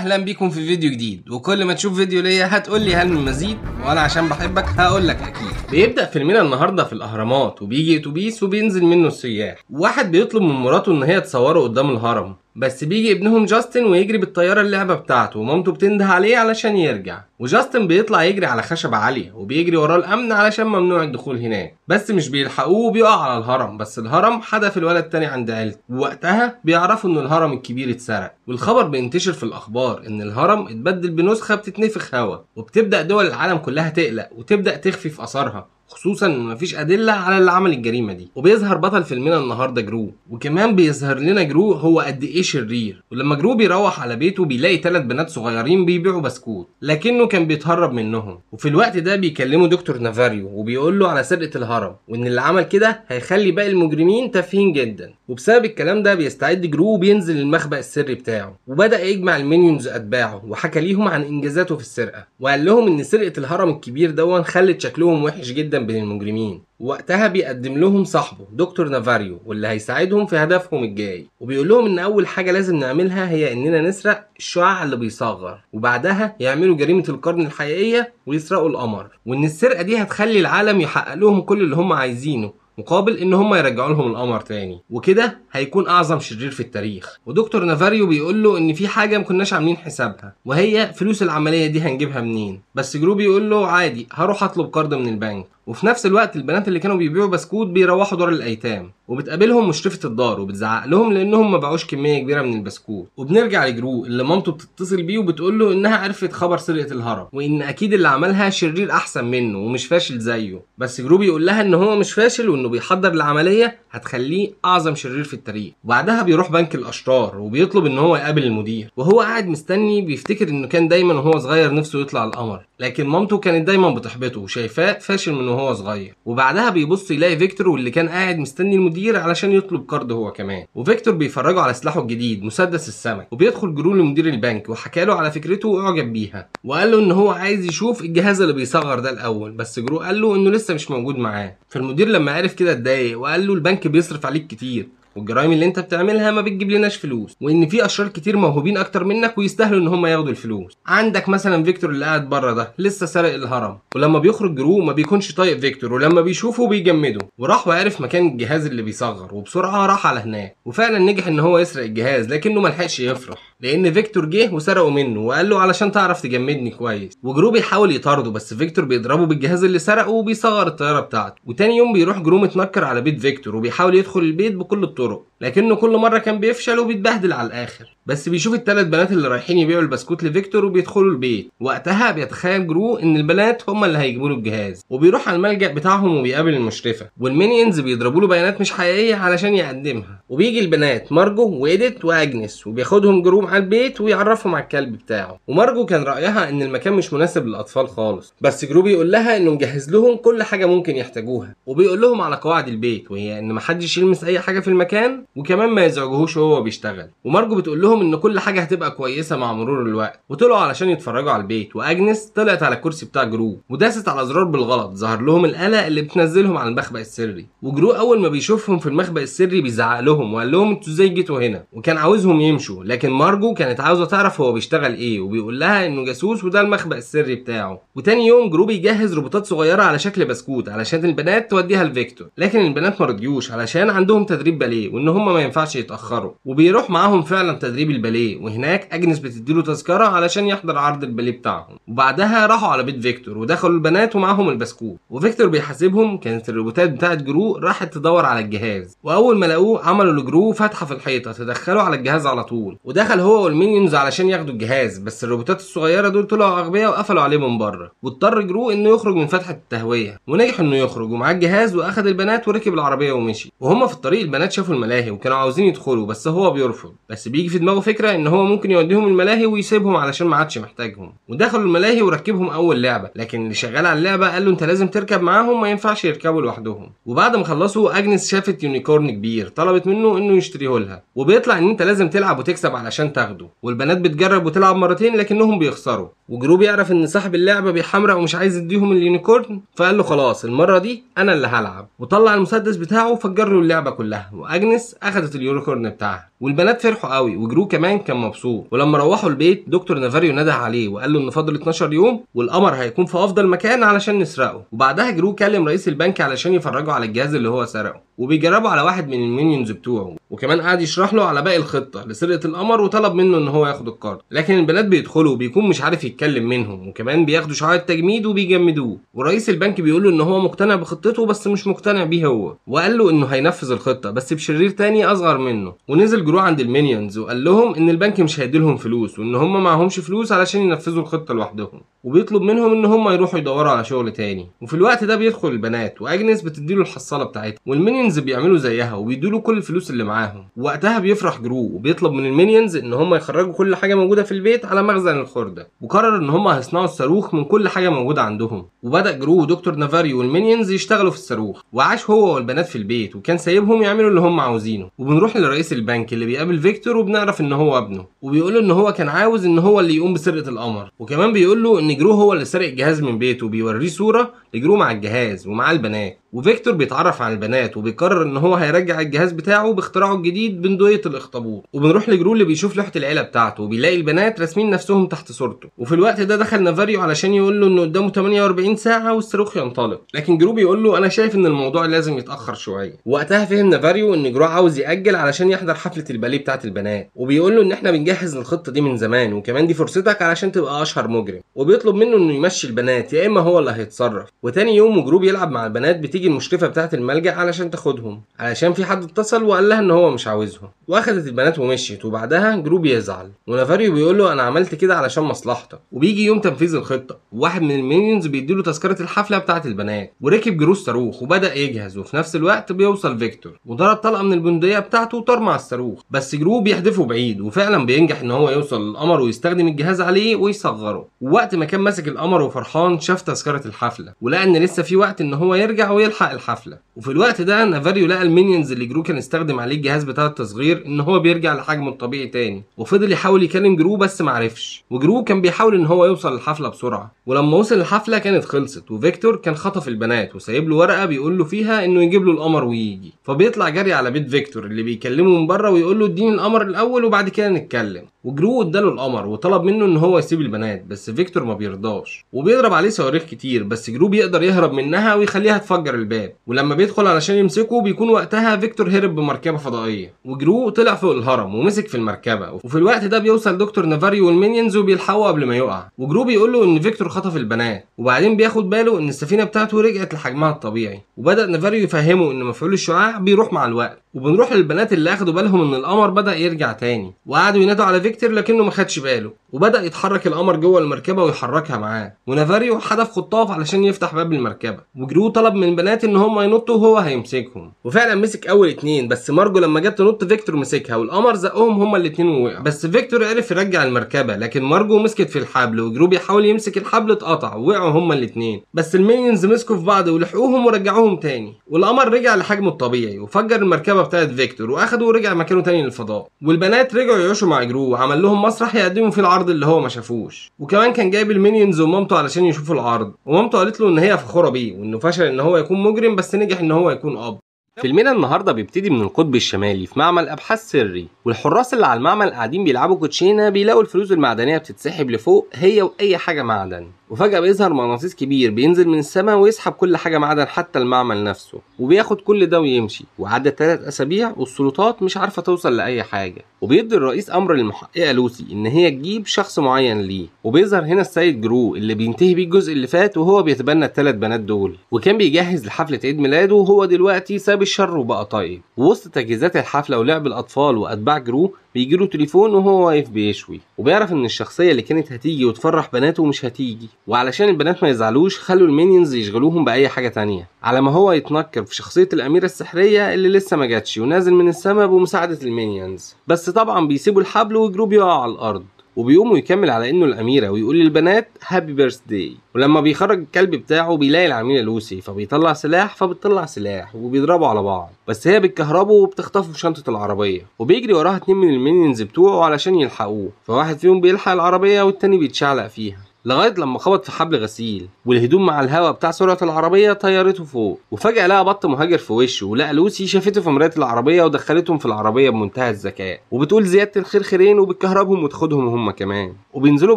اهلا بيكم في فيديو جديد وكل ما تشوف فيديو ليا هتقول لي هل من مزيد ولا عشان بحبك هقول لك اكيد بيبدا فيلمنا النهارده في الاهرامات وبيجي اتوبيس وبينزل منه السياح واحد بيطلب من مراته ان هي تصوره قدام الهرم بس بيجي ابنهم جاستن ويجري بالطيارة اللعبة بتاعته ومامته بتنده عليه علشان يرجع وجاستن بيطلع يجري على خشب عالية وبيجري وراه الأمن علشان ممنوع الدخول هناك بس مش بيلحقوه وبيقع على الهرم بس الهرم حدف الولد تاني عند عيلته ووقتها بيعرفوا إن الهرم الكبير اتسرق والخبر بينتشر في الأخبار إن الهرم اتبدل بنسخة بتتنفخ هوا وبتبدأ دول العالم كلها كلها تقلق وتبدا تخفي في اثارها خصوصا ان مفيش ادله على اللي عمل الجريمه دي وبيظهر بطل فيلمنا النهارده جرو وكمان بيظهر لنا جرو هو قد ايه شرير ولما جرو بيروح على بيته بيلاقي ثلاث بنات صغيرين بيبيعوا بسكوت لكنه كان بيتهرب منهم وفي الوقت ده بيكلمه دكتور نافاريو وبيقول له على سرقه الهرم وان اللي عمل كده هيخلي باقي المجرمين تافهين جدا وبسبب الكلام ده بيستعد جرو وبينزل المخبأ السري بتاعه وبدأ يجمع المينيونز أتباعه وحكى ليهم عن إنجازاته في السرقة وقال لهم إن سرقة الهرم الكبير دون خلت شكلهم وحش جدا بين المجرمين وقتها بيقدم لهم صاحبه دكتور نافاريو واللي هيساعدهم في هدفهم الجاي وبيقول لهم ان اول حاجه لازم نعملها هي اننا نسرق الشعاع اللي بيصغر وبعدها يعملوا جريمه القرن الحقيقيه ويسرقوا القمر وان السرقه دي هتخلي العالم يحقق لهم كل اللي هم عايزينه مقابل ان هم يرجعوا لهم القمر تاني وكده هيكون اعظم شرير في التاريخ ودكتور نافاريو بيقول له ان في حاجه ما كناش عاملين حسابها وهي فلوس العمليه دي هنجيبها منين بس جرو بيقول له عادي هروح اطلب قرض من البنك وفي نفس الوقت البنات اللي كانوا بيبيعوا بسكوت بيروحوا دار الايتام وبتقابلهم مشرفه الدار وبتزعق لهم لانهم ما باعوش كميه كبيره من البسكوت وبنرجع لجرو اللي مامته بتتصل بيه وبتقول له انها عرفت خبر سرقه الهرم وان اكيد اللي عملها شرير احسن منه ومش فاشل زيه بس جرو بيقول لها ان هو مش فاشل وانه بيحضر العمليه هتخليه اعظم شرير في التاريخ وبعدها بيروح بنك الاشرار وبيطلب ان هو يقابل المدير وهو قاعد مستني بيفتكر انه كان دايما وهو صغير نفسه يطلع القمر لكن مامته كانت دايما بتحبطه وشايفاه فاشل من وهو صغير وبعدها بيبص يلاقي فيكتور واللي كان قاعد مستني المدير علشان يطلب كارد هو كمان وفيكتور بيفرجه على سلاحه الجديد مسدس السمك وبيدخل جرو لمدير البنك وحكى له على فكرته واعجب بيها وقال له ان هو عايز يشوف الجهاز اللي بيصغر ده الاول بس جرو قال له انه لسه مش موجود معاه فالمدير لما عرف كده اتضايق وقال له البنك بيصرف عليك كتير والجرائم اللي انت بتعملها ما بتجيب لناش فلوس وان في اشرار كتير موهوبين اكتر منك ويستاهلوا ان هم ياخدوا الفلوس عندك مثلا فيكتور اللي قاعد بره ده لسه سارق الهرم ولما بيخرج جرو ما بيكونش طايق فيكتور ولما بيشوفه بيجمده وراح وعرف مكان الجهاز اللي بيصغر وبسرعه راح على هناك وفعلا نجح ان هو يسرق الجهاز لكنه ما لحقش يفرح لان فيكتور جه وسرقه منه وقال له علشان تعرف تجمدني كويس وجرو بيحاول يطارده بس فيكتور بيضربه بالجهاز اللي سرقه وبيصغر الطياره بتاعته وتاني يوم بيروح جرو متنكر على بيت فيكتور وبيحاول يدخل البيت بكل الطرق طرق لكنه كل مره كان بيفشل وبيتبهدل على الاخر بس بيشوف التلات بنات اللي رايحين يبيعوا البسكوت لفيكتور وبيدخلوا البيت وقتها بيتخيل جرو ان البنات هم اللي هيجيبوا له الجهاز وبيروح على الملجا بتاعهم وبيقابل المشرفه والمينيونز بيضربوا له بيانات مش حقيقيه علشان يقدمها وبيجي البنات مارجو وإيديت واجنس وبياخدهم جرو مع البيت ويعرفهم على الكلب بتاعه ومارجو كان رايها ان المكان مش مناسب للاطفال خالص بس جرو بيقول لها انه مجهز لهم كل حاجه ممكن يحتاجوها وبيقول لهم على قواعد البيت وهي ان محدش يلمس اي حاجه في المكان المكان وكمان ما يزعجهوش وهو بيشتغل ومارجو بتقول لهم ان كل حاجه هتبقى كويسه مع مرور الوقت وطلعوا علشان يتفرجوا على البيت واجنس طلعت على الكرسي بتاع جرو وداست على زرار بالغلط ظهر لهم القلق اللي بتنزلهم على المخبأ السري وجرو اول ما بيشوفهم في المخبأ السري بيزعق لهم وقال لهم انتوا ازاي جيتوا هنا وكان عاوزهم يمشوا لكن مارجو كانت عاوزه تعرف هو بيشتغل ايه وبيقول لها انه جاسوس وده المخبأ السري بتاعه وتاني يوم جرو بيجهز روبوتات صغيره على شكل بسكوت علشان البنات توديها لفيكتور لكن البنات ما علشان عندهم تدريب باليه الباليه وان هم ما ينفعش يتاخروا وبيروح معاهم فعلا تدريب الباليه وهناك اجنس بتديله تذكره علشان يحضر عرض الباليه بتاعهم وبعدها راحوا على بيت فيكتور ودخلوا البنات ومعاهم البسكوت وفيكتور بيحاسبهم كانت الروبوتات بتاعه جرو راحت تدور على الجهاز واول ما لقوه عملوا لجرو فتحه في الحيطه تدخلوا على الجهاز على طول ودخل هو والمينيونز علشان ياخدوا الجهاز بس الروبوتات الصغيره دول طلعوا اغبياء وقفلوا عليه من بره واضطر جرو انه يخرج من فتحه التهويه ونجح انه يخرج ومعاه الجهاز واخد البنات وركب العربيه ومشي وهم في الطريق البنات شافوا يشوفوا الملاهي وكانوا عاوزين يدخلوا بس هو بيرفض بس بيجي في دماغه فكره ان هو ممكن يوديهم الملاهي ويسيبهم علشان ما عادش محتاجهم ودخلوا الملاهي وركبهم اول لعبه لكن اللي شغال على اللعبه قال له انت لازم تركب معاهم ما ينفعش يركبوا لوحدهم وبعد ما خلصوا اجنس شافت يونيكورن كبير طلبت منه انه يشتريه لها وبيطلع ان انت لازم تلعب وتكسب علشان تاخده والبنات بتجرب وتلعب مرتين لكنهم بيخسروا وجروب يعرف ان صاحب اللعبه بيحمرق ومش عايز يديهم اليونيكورن فقال له خلاص المره دي انا اللي هلعب وطلع المسدس بتاعه وفجر له اللعبه كلها اجنس اخدت اليورو كورن بتاعها والبنات فرحوا قوي وجرو كمان كان مبسوط ولما روحوا البيت دكتور نافاريو نده عليه وقال له ان فاضل 12 يوم والقمر هيكون في افضل مكان علشان نسرقه وبعدها جرو كلم رئيس البنك علشان يفرجه على الجهاز اللي هو سرقه وبيجربوا على واحد من المينيونز بتوعه وكمان قعد يشرح له على باقي الخطه لسرقه القمر وطلب منه ان هو ياخد الكارت لكن البنات بيدخلوا وبيكون مش عارف يتكلم منهم وكمان بياخدوا شعار التجميد وبيجمدوه ورئيس البنك بيقول له ان هو مقتنع بخطته بس مش مقتنع بيه هو وقال له انه هينفذ الخطه بس بشرير تاني اصغر منه ونزل جروه عند المينيونز وقال لهم ان البنك مش هيديلهم فلوس وان هم معهمش فلوس علشان ينفذوا الخطه لوحدهم وبيطلب منهم ان هم يروحوا يدوروا على شغل تاني وفي الوقت ده بيدخل البنات واجنس بتدي له الحصاله بتاعتها والمينيونز بيعملوا زيها وبيدوا له كل الفلوس اللي معاهم وقتها بيفرح جرو وبيطلب من المينيونز ان هم يخرجوا كل حاجه موجوده في البيت على مخزن الخرده وقرر ان هم هيصنعوا الصاروخ من كل حاجه موجوده عندهم وبدا جرو ودكتور نافاريو والمينيونز يشتغلوا في الصاروخ وعاش هو والبنات في البيت وكان سايبهم يعملوا اللي هم عاوزينه وبنروح لرئيس البنك اللي بيقابل فيكتور وبنعرف ان هو ابنه وبيقول ان هو كان عاوز ان هو اللي يقوم بسرقه القمر وكمان بيقول له ان ان جرو هو اللي سرق الجهاز من بيته وبيوريه صوره لجرو مع الجهاز ومعاه البنات وفيكتور بيتعرف على البنات وبيقرر ان هو هيرجع الجهاز بتاعه باختراعه الجديد بندوية الاخطبوط وبنروح لجرو اللي بيشوف لوحه العيله بتاعته وبيلاقي البنات راسمين نفسهم تحت صورته وفي الوقت ده دخل نافاريو علشان يقول له ان قدامه 48 ساعه والصاروخ ينطلق لكن جرو بيقول له انا شايف ان الموضوع لازم يتاخر شويه وقتها فهم نافاريو ان جرو عاوز ياجل علشان يحضر حفله الباليه بتاعه البنات وبيقول له ان احنا بنجهز الخطه دي من زمان وكمان دي فرصتك علشان تبقى اشهر مجرم وبيطلب منه انه يمشي البنات يا اما هو اللي هيتصرف وتاني يوم جرو بيلعب مع البنات بتيجي تيجي المشرفه بتاعه الملجا علشان تاخدهم علشان في حد اتصل وقال لها ان هو مش عاوزهم واخدت البنات ومشيت وبعدها جرو بيزعل ونافاريو بيقول له انا عملت كده علشان مصلحتك وبيجي يوم تنفيذ الخطه وواحد من المينيونز بيديله تذكره الحفله بتاعه البنات وركب جرو الصاروخ وبدا يجهز وفي نفس الوقت بيوصل فيكتور وضرب طلقه من البندقيه بتاعته وطار مع الصاروخ بس جرو بيحدفه بعيد وفعلا بينجح ان هو يوصل للقمر ويستخدم الجهاز عليه ويصغره ووقت ما كان ماسك القمر وفرحان شاف تذكره الحفله ولقى ان لسه في وقت ان هو يرجع ويرجع يلحق الحفله وفي الوقت ده نافاريو لقى المينيونز اللي جرو كان استخدم عليه الجهاز بتاع التصغير ان هو بيرجع لحجمه الطبيعي تاني وفضل يحاول يكلم جرو بس معرفش وجرو كان بيحاول ان هو يوصل الحفله بسرعه ولما وصل الحفله كانت خلصت وفيكتور كان خطف البنات وسايب له ورقه بيقول له فيها انه يجيب له القمر ويجي فبيطلع جري على بيت فيكتور اللي بيكلمه من بره ويقول له اديني القمر الاول وبعد كده نتكلم وجرو اداله القمر وطلب منه ان هو يسيب البنات بس فيكتور ما بيرضاش وبيضرب عليه صواريخ كتير بس جرو بيقدر يهرب منها ويخليها تفجر الباب ولما بيدخل علشان يمسكه بيكون وقتها فيكتور هرب بمركبه فضائيه وجرو طلع فوق الهرم ومسك في المركبه وفي الوقت ده بيوصل دكتور نافاريو والمينيونز وبيلحقوا قبل ما يقع وجرو بيقول له ان فيكتور خطف البنات وبعدين بياخد باله ان السفينه بتاعته رجعت لحجمها الطبيعي وبدا نافاريو يفهمه ان مفعول الشعاع بيروح مع الوقت وبنروح للبنات اللي اخدوا بالهم ان القمر بدا يرجع تاني وقعدوا ينادوا على فيكتور لكنه ما خدش باله وبدا يتحرك القمر جوه المركبه ويحركها معاه ونافاريو حدف خطاف علشان يفتح باب المركبه وجرو طلب من البنات ان هم ينطوا وهو هيمسكهم وفعلا مسك اول اتنين بس مارجو لما جت تنط فيكتور مسكها والقمر زقهم هما الاتنين ووقعوا بس فيكتور عرف يرجع المركبه لكن مارجو مسكت في الحبل وجرو بيحاول يمسك الحبل اتقطع ووقعوا هما الاتنين بس المينيونز مسكوا في بعض ولحقوهم ورجعوهم تاني والقمر رجع لحجمه الطبيعي وفجر المركبه الغابه بتاعت فيكتور واخده ورجع مكانه تاني للفضاء والبنات رجعوا يعيشوا مع جرو وعمل لهم مسرح يقدموا فيه العرض اللي هو ما شافوش وكمان كان جايب المينيونز ومامته علشان يشوفوا العرض ومامته قالت له ان هي فخوره بيه وانه فشل ان هو يكون مجرم بس نجح ان هو يكون اب فيلمنا النهارده بيبتدي من القطب الشمالي في معمل ابحاث سري والحراس اللي على المعمل قاعدين بيلعبوا كوتشينه بيلاقوا الفلوس المعدنيه بتتسحب لفوق هي واي حاجه معدن وفجأة بيظهر مغناطيس كبير بينزل من السماء ويسحب كل حاجة ما عدا حتى المعمل نفسه وبياخد كل ده ويمشي وعدى ثلاث أسابيع والسلطات مش عارفة توصل لأي حاجة وبيدي الرئيس أمر للمحققة لوسي إن هي تجيب شخص معين ليه وبيظهر هنا السيد جرو اللي بينتهي بيه الجزء اللي فات وهو بيتبنى الثلاث بنات دول وكان بيجهز لحفلة عيد ميلاده وهو دلوقتي ساب الشر وبقى طيب ووسط تجهيزات الحفلة ولعب الأطفال وأتباع جرو بيجي له تليفون وهو واقف بيشوي وبيعرف ان الشخصيه اللي كانت هتيجي وتفرح بناته مش هتيجي وعلشان البنات ما يزعلوش خلوا المينيونز يشغلوهم باي حاجه تانية على ما هو يتنكر في شخصيه الاميره السحريه اللي لسه ما جاتش ونازل من السما بمساعده المينيونز بس طبعا بيسيبوا الحبل ويجروا بيقعوا على الارض وبيقوم ويكمل على انه الاميره ويقول للبنات هابي بيرث داي ولما بيخرج الكلب بتاعه بيلاقي العميله لوسي فبيطلع سلاح فبتطلع سلاح وبيضربوا على بعض بس هي بتكهربه وبتخطفه في شنطه العربيه وبيجري وراها اتنين من المينينز بتوعه علشان يلحقوه فواحد فيهم بيلحق العربيه والتاني بيتشعلق فيها لغايه لما خبط في حبل غسيل والهدوم مع الهواء بتاع سرعه العربيه طيرته فوق وفجاه لقى بط مهاجر في وشه ولقى لوسي شافته في مرايه العربيه ودخلتهم في العربيه بمنتهى الذكاء وبتقول زياده الخير خيرين وبتكهربهم وتاخدهم هم كمان وبينزلوا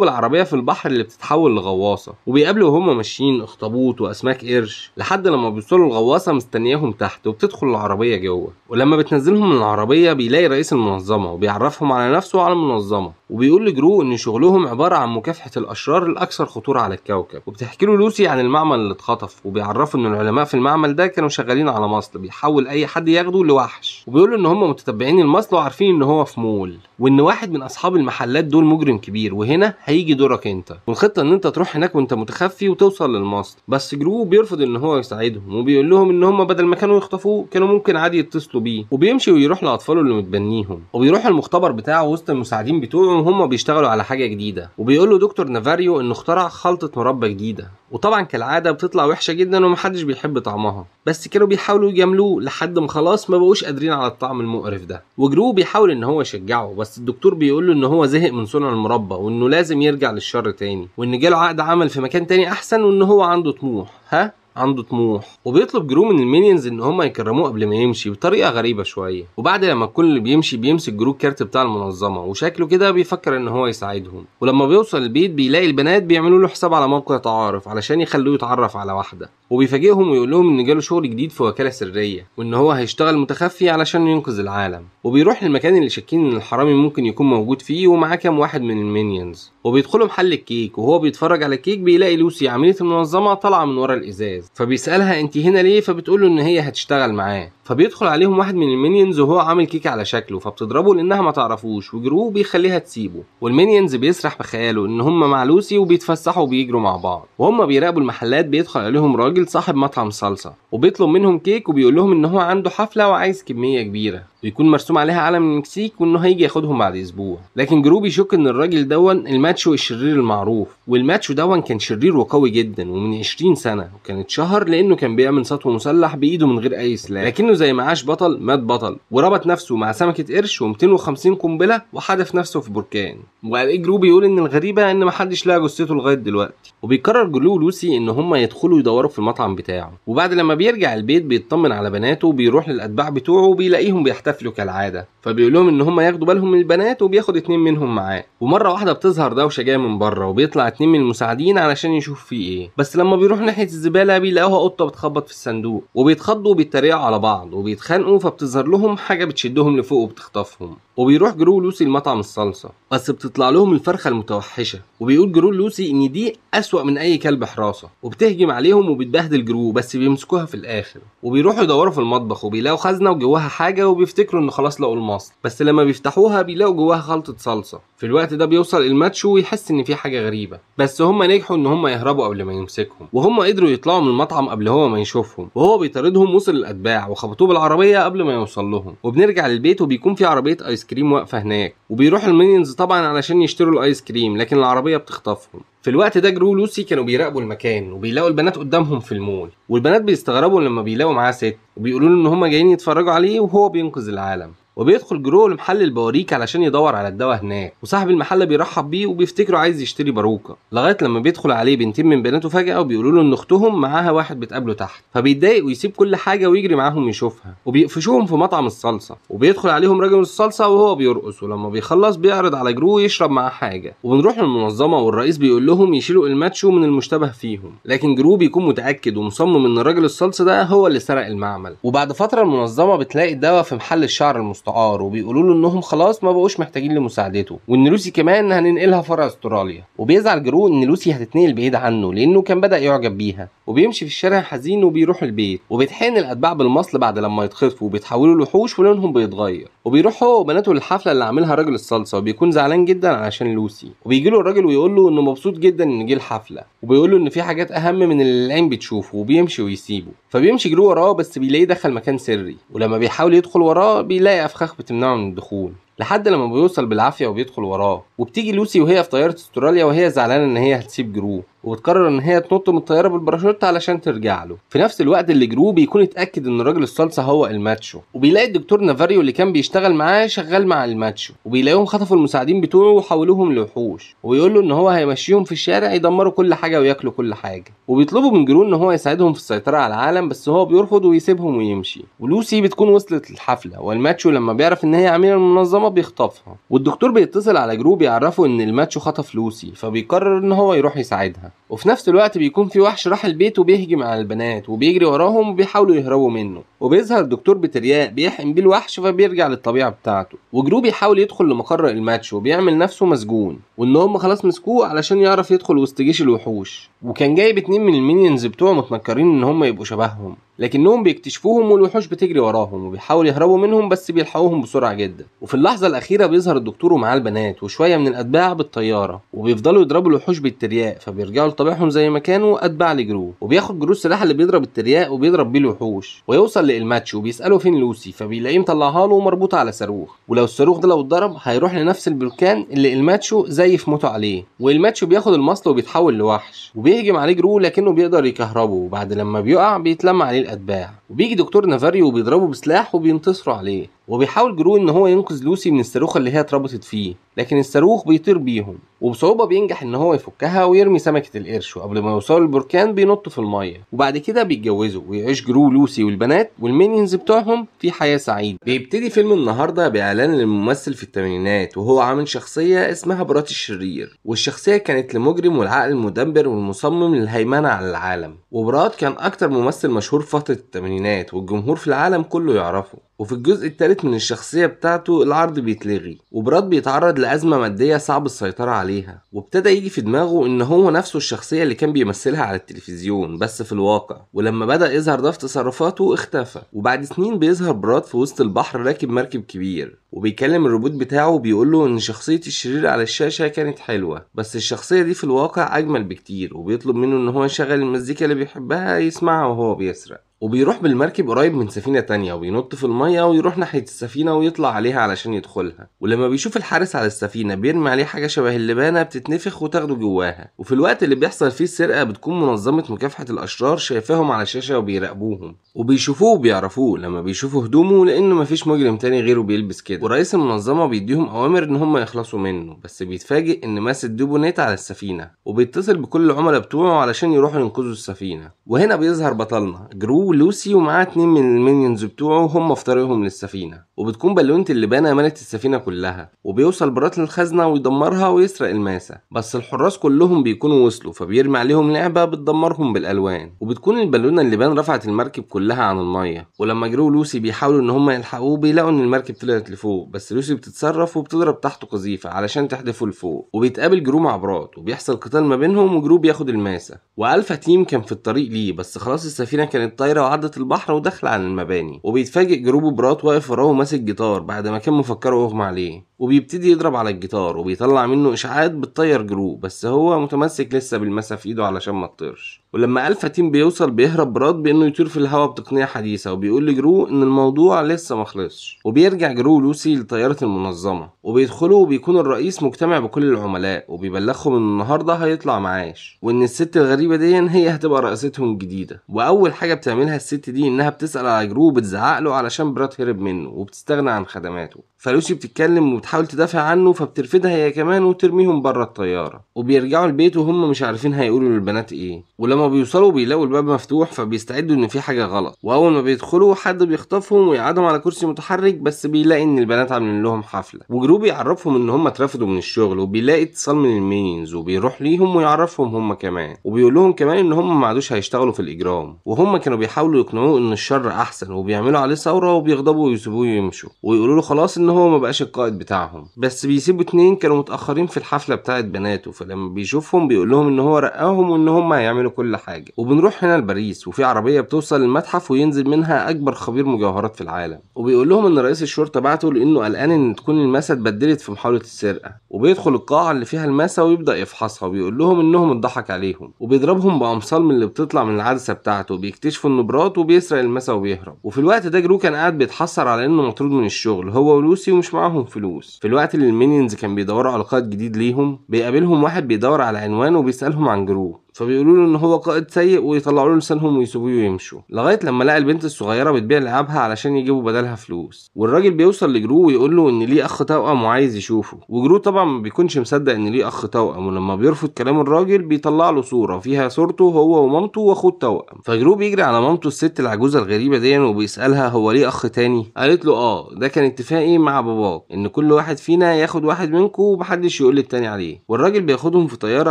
بالعربيه في البحر اللي بتتحول لغواصه وبيقابلوا وهم ماشيين اخطبوط واسماك قرش لحد لما بيوصلوا الغواصه مستنياهم تحت وبتدخل العربيه جوه ولما بتنزلهم من العربيه بيلاقي رئيس المنظمه وبيعرفهم على نفسه وعلى المنظمه وبيقول لجرو ان شغلهم عباره عن مكافحه الاشرار الأكثر خطورة على الكوكب وبتحكي له لوسي عن المعمل اللي اتخطف وبيعرفه إن العلماء في المعمل ده كانوا شغالين على مصل بيحول أي حد ياخده لوحش وبيقول له إن هم متتبعين المصل وعارفين إن هو في مول وإن واحد من أصحاب المحلات دول مجرم كبير وهنا هيجي دورك أنت والخطة إن أنت تروح هناك وأنت متخفي وتوصل للمصل بس جرو بيرفض إن هو يساعدهم وبيقول لهم إن هم بدل ما كانوا يخطفوه كانوا ممكن عادي يتصلوا بيه وبيمشي ويروح لأطفاله اللي متبنيهم وبيروح المختبر بتاعه وسط المساعدين بتوعه وهم بيشتغلوا على حاجة جديدة وبيقول له دكتور نافاريو انه اخترع خلطه مربى جديده وطبعا كالعاده بتطلع وحشه جدا ومحدش بيحب طعمها بس كانوا بيحاولوا يجاملوه لحد ما خلاص ما بقوش قادرين على الطعم المقرف ده وجرو بيحاول ان هو يشجعه بس الدكتور بيقول له ان هو زهق من صنع المربى وانه لازم يرجع للشر تاني وان جاله عقد عمل في مكان تاني احسن وان هو عنده طموح ها عنده طموح وبيطلب جرو من المينيونز ان هم يكرموه قبل ما يمشي بطريقه غريبه شويه وبعد لما الكل بيمشي بيمسك جرو الكارت بتاع المنظمه وشكله كده بيفكر ان هو يساعدهم ولما بيوصل البيت بيلاقي البنات بيعملوا له حساب على موقع تعارف علشان يخلوه يتعرف على واحده وبيفاجئهم ويقول لهم ان جاله شغل جديد في وكاله سريه وان هو هيشتغل متخفي علشان ينقذ العالم وبيروح للمكان اللي شاكين ان الحرامي ممكن يكون موجود فيه ومعاه كام واحد من المينيونز وبيدخلوا محل الكيك وهو بيتفرج على الكيك بيلاقي لوسي عميله المنظمه طالعه من ورا الازاز فبيسالها انت هنا ليه فبتقول له ان هي هتشتغل معاه فبيدخل عليهم واحد من المينيونز وهو عامل كيكه على شكله فبتضربه لانها ما تعرفوش وجرو بيخليها تسيبه والمينيونز بيسرح بخياله ان هم مع لوسي وبيتفسحوا وبيجروا مع بعض وهم بيراقبوا المحلات بيدخل عليهم راجل صاحب مطعم صلصه وبيطلب منهم كيك وبيقول لهم ان هو عنده حفله وعايز كميه كبيره ويكون مرسوم عليها علم المكسيك وانه هيجي ياخدهم بعد اسبوع لكن جرو بيشك ان الراجل دون الماتشو الشرير المعروف والماتشو دون كان شرير وقوي جدا ومن 20 سنه وكان اتشهر لانه كان بيعمل سطو مسلح بايده من غير اي سلاح لكنه عينه زي ما عاش بطل مات بطل وربط نفسه مع سمكة قرش و250 قنبلة وحدف نفسه في بركان وقال إيه جرو بيقول إن الغريبة إن محدش لقى جثته لغاية دلوقتي وبيقرر جلو ولوسي إن هما يدخلوا يدوروا في المطعم بتاعه وبعد لما بيرجع البيت بيطمن على بناته وبيروح للأتباع بتوعه وبيلاقيهم بيحتفلوا كالعادة فبيقول لهم إن هما ياخدوا بالهم من البنات وبياخد اتنين منهم معاه ومرة واحدة بتظهر دوشة جاية من بره وبيطلع اتنين من المساعدين علشان يشوف فيه إيه بس لما بيروح ناحية الزبالة بيلاقوها قطة بتخبط في الصندوق وبيتخضوا وبيتريقوا على بعض بعض وبيتخانقوا فبتظهر لهم حاجة بتشدهم لفوق وبتخطفهم وبيروح جرو لوسي لمطعم الصلصة بس بتطلع لهم الفرخة المتوحشة وبيقول جرو لوسي ان دي اسوأ من اي كلب حراسة وبتهجم عليهم وبتبهدل جرو بس بيمسكوها في الاخر وبيروحوا يدوروا في المطبخ وبيلاقوا خزنة وجواها حاجة وبيفتكروا ان خلاص لقوا المصل بس لما بيفتحوها بيلاقوا جواها خلطة صلصة في الوقت ده بيوصل الماتشو ويحس ان في حاجة غريبة بس هما نجحوا ان هما يهربوا قبل ما يمسكهم وهم قدروا يطلعوا من المطعم قبل هو ما يشوفهم وهو بيطاردهم وصل الاتباع وخبطوه بالعربية قبل ما يوصل لهم وبنرجع للبيت وبيكون في عربية ايس الايس كريم واقفه هناك وبيروح المينيونز طبعا علشان يشتروا الايس كريم لكن العربيه بتخطفهم في الوقت ده جرو لوسي كانوا بيراقبوا المكان وبيلاقوا البنات قدامهم في المول والبنات بيستغربوا لما بيلاقوا معاه ست وبيقولوا له ان هم جايين يتفرجوا عليه وهو بينقذ العالم وبيدخل جرو لمحل البواريك علشان يدور على الدواء هناك وصاحب المحل بيرحب بيه وبيفتكره عايز يشتري باروكه لغايه لما بيدخل عليه بنتين من بناته فجاه وبيقولوا له ان اختهم معاها واحد بتقابله تحت فبيتضايق ويسيب كل حاجه ويجري معاهم يشوفها وبيقفشوهم في مطعم الصلصه وبيدخل عليهم راجل الصلصه وهو بيرقص ولما بيخلص بيعرض على جرو يشرب معاه حاجه وبنروح للمنظمه والرئيس بيقول لهم يشيلوا الماتشو من المشتبه فيهم لكن جرو بيكون متاكد ومصمم ان الراجل الصلصه ده هو اللي سرق المعمل وبعد فتره المنظمه بتلاقي الدواء في محل الشعر المصطنع الاستعار وبيقولوا له انهم خلاص ما بقوش محتاجين لمساعدته وان لوسي كمان هننقلها فرع استراليا وبيزعل جرو ان لوسي هتتنقل بعيد عنه لانه كان بدا يعجب بيها وبيمشي في الشارع حزين وبيروح البيت وبيتحين الاتباع بالمصل بعد لما يتخطفوا وبيتحولوا لوحوش ولونهم بيتغير وبيروح هو وبناته للحفله اللي عاملها راجل الصلصه وبيكون زعلان جدا عشان لوسي وبيجي له الراجل ويقول له انه مبسوط جدا ان جه الحفله وبيقول له ان في حاجات اهم من اللي العين بتشوفه وبيمشي ويسيبه فبيمشي جرو وراه بس بيلاقيه دخل مكان سري ولما بيحاول يدخل وراه بيلاقي أفخاخ بتمنعه من الدخول لحد لما بيوصل بالعافيه وبيدخل وراه وبتيجي لوسي وهي في طياره استراليا وهي زعلانه ان هي هتسيب جرو وبتقرر ان هي تنط من الطياره بالباراشوت علشان ترجع له في نفس الوقت اللي جرو بيكون اتاكد ان راجل الصلصه هو الماتشو وبيلاقي الدكتور نافاريو اللي كان بيشتغل معاه شغال مع الماتشو وبيلاقيهم خطفوا المساعدين بتوعه وحولوهم لوحوش وبيقول له ان هو هيمشيهم في الشارع يدمروا كل حاجه وياكلوا كل حاجه وبيطلبوا من جرو ان هو يساعدهم في السيطره على العالم بس هو بيرفض ويسيبهم ويمشي ولوسي بتكون وصلت للحفله والماتشو لما بيعرف ان هي عميله المنظمه ماما بيخطفها والدكتور بيتصل على جروب يعرفه ان الماتشو خطف لوسي فبيقرر ان هو يروح يساعدها وفي نفس الوقت بيكون في وحش راح البيت وبيهجم على البنات وبيجري وراهم وبيحاولوا يهربوا منه وبيظهر دكتور بترياق بيحقن بيه الوحش فبيرجع للطبيعه بتاعته وجرو بيحاول يدخل لمقر الماتش وبيعمل نفسه مسجون وان هم خلاص مسكوه علشان يعرف يدخل وسط جيش الوحوش وكان جايب اتنين من المينيونز بتوعه متنكرين ان هم يبقوا شبههم لكنهم بيكتشفوهم والوحوش بتجري وراهم وبيحاولوا يهربوا منهم بس بيلحقوهم بسرعه جدا وفي اللحظه الاخيره بيظهر الدكتور ومعاه البنات وشويه من الاتباع بالطياره وبيفضلوا يضربوا الوحوش بالترياق فبيرجعوا طبيعهم زي ما كانوا اتباع لجرو وبياخد جرو السلاح اللي بيضرب الترياق وبيضرب بيه الوحوش ويوصل للماتش وبيساله فين لوسي فبيلاقيه مطلعها له ومربوطه على صاروخ ولو الصاروخ ده لو اتضرب هيروح لنفس البركان اللي إلماتشو زيف موته عليه وإلماتشو بياخد المصل وبيتحول لوحش وبيهجم عليه جرو لكنه بيقدر يكهربه وبعد لما بيقع بيتلم عليه الاتباع وبيجي دكتور نافاريو وبيضربه بسلاح وبينتصروا عليه وبيحاول جرو ان هو ينقذ لوسي من الصاروخ اللي هي اتربطت فيه لكن الصاروخ بيطير بيهم وبصعوبة بينجح ان هو يفكها ويرمي سمكة القرش وقبل ما يوصلوا البركان بينطوا في المية وبعد كده بيتجوزوا ويعيش جرو لوسي والبنات والمينينز بتوعهم في حياة سعيدة بيبتدي فيلم النهاردة بإعلان للممثل في الثمانينات وهو عامل شخصية اسمها برات الشرير والشخصية كانت لمجرم والعقل المدبر والمصمم للهيمنة على العالم وبرات كان أكتر ممثل مشهور فترة الثمانينات والجمهور في العالم كله يعرفه وفي الجزء الثالث من الشخصية بتاعته العرض بيتلغي وبراد بيتعرض لأزمة مادية صعب السيطرة عليها وابتدى يجي في دماغه إن هو نفسه الشخصية اللي كان بيمثلها على التلفزيون بس في الواقع ولما بدأ يظهر ده في تصرفاته اختفى وبعد سنين بيظهر براد في وسط البحر راكب مركب كبير وبيكلم الروبوت بتاعه وبيقول له ان شخصية الشرير على الشاشة كانت حلوة بس الشخصية دي في الواقع اجمل بكتير وبيطلب منه ان هو يشغل المزيكا اللي بيحبها يسمعها وهو بيسرق وبيروح بالمركب قريب من سفينة تانية وبينط في المية ويروح ناحية السفينة ويطلع عليها علشان يدخلها ولما بيشوف الحارس على السفينة بيرمي عليه حاجة شبه اللبانة بتتنفخ وتاخده جواها وفي الوقت اللي بيحصل فيه السرقة بتكون منظمة مكافحة الأشرار شايفاهم على الشاشه وبيراقبوهم وبيشوفوه وبيعرفوه لما بيشوفوا هدومه لأنه مفيش مجرم تاني غيره بيلبس كده ورئيس المنظمة بيديهم أوامر إن هم يخلصوا منه بس بيتفاجئ إن ماس دوبونيت على السفينة وبيتصل بكل العملاء بتوعه علشان يروحوا ينقذوا السفينة وهنا بيظهر بطلنا جرو لوسي ومعاه اتنين من المينيونز بتوعه هم في طريقهم للسفينة وبتكون بالونة اللي بنى السفينة كلها وبيوصل برات للخزنة ويدمرها ويسرق الماسة بس الحراس كلهم بيكونوا وصلوا فبيرمي عليهم لعبة بتدمرهم بالألوان وبتكون البالونة اللي بان رفعت المركب كلها عن المية ولما جرو لوسي بيحاولوا ان هم يلحقوه بيلاقوا ان المركب طلعت لفوق بس لوسي بتتصرف وبتضرب تحته قذيفة علشان تحدفه لفوق وبيتقابل جرو مع برات وبيحصل قتال ما بينهم وجرو بياخد الماسة والفا تيم كان في الطريق ليه بس خلاص السفينة كانت طايرة الطائرة وعدت البحر ودخل على المباني وبيتفاجئ جروبو برات واقف وراه ماسك جيتار بعد ما كان مفكره يغمى عليه وبيبتدي يضرب على الجيتار وبيطلع منه اشاعات بتطير جرو بس هو متمسك لسه بالمسا في ايده علشان ما تطيرش ولما الفا تيم بيوصل بيهرب براد بانه يطير في الهواء بتقنيه حديثه وبيقول لجرو ان الموضوع لسه ما خلصش وبيرجع جرو لوسي لطياره المنظمه وبيدخلوا وبيكون الرئيس مجتمع بكل العملاء وبيبلغهم ان النهارده هيطلع معاش وان الست الغريبه دي هي هتبقى رئيستهم الجديده واول حاجه بتعملها الست دي انها بتسال على جرو وبتزعق له علشان براد هرب منه وبتستغنى عن خدماته فلوسي بتتكلم وبتحاول تدافع عنه فبترفدها هي كمان وترميهم بره الطياره وبيرجعوا البيت وهم مش عارفين هيقولوا للبنات ايه ولما بيوصلوا بيلاقوا الباب مفتوح فبيستعدوا ان في حاجه غلط واول ما بيدخلوا حد بيخطفهم ويقعدهم على كرسي متحرك بس بيلاقي ان البنات عاملين لهم حفله وجروب يعرفهم ان هم اترفضوا من الشغل وبيلاقي اتصال من المينز وبيروح ليهم ويعرفهم هم كمان وبيقول لهم كمان ان هم ما عادوش هيشتغلوا في الاجرام وهم كانوا بيحاولوا يقنعوه ان الشر احسن وبيعملوا عليه ثوره وبيغضبوا ويسيبوه يمشوا ويقولوا له خلاص ان هو ما بقاش القائد بتاعهم بس بيسيبوا اتنين كانوا متاخرين في الحفله بتاعت بناته فلما بيشوفهم بيقول لهم ان هو رقاهم وان هم هيعملوا كل حاجه وبنروح هنا لباريس وفي عربيه بتوصل المتحف وينزل منها اكبر خبير مجوهرات في العالم وبيقول لهم ان رئيس الشرطه بعته لانه قلقان ان تكون الماسه اتبدلت في محاوله السرقه وبيدخل القاعه اللي فيها الماسه ويبدا يفحصها وبيقول لهم انهم اتضحك عليهم وبيضربهم بامصال من اللي بتطلع من العدسه بتاعته وبيكتشفوا انه برات وبيسرق الماسه وبيهرب وفي الوقت ده جرو كان قاعد بيتحسر على انه مطرود من الشغل هو ولوسي فلوسي ومش معاهم فلوس في الوقت اللي المينيونز كان بيدوروا على قائد جديد ليهم بيقابلهم واحد بيدور على عنوان وبيسالهم عن جرو فبيقولوا له ان هو قائد سيء ويطلعوا له لسانهم ويسيبوه ويمشوا لغايه لما لقى البنت الصغيره بتبيع لعابها علشان يجيبوا بدلها فلوس والراجل بيوصل لجرو ويقول له ان ليه اخ توأم وعايز يشوفه وجرو طبعا ما بيكونش مصدق ان ليه اخ توأم ولما بيرفض كلام الراجل بيطلع له صوره فيها صورته هو ومامته واخوه التوأم فجرو بيجري على مامته الست العجوزه الغريبه دي وبيسالها هو ليه اخ تاني قالت له اه ده كان اتفاقي مع باباك ان كل واحد فينا ياخد واحد منكم ومحدش يقول للتاني عليه والراجل بياخدهم في طياره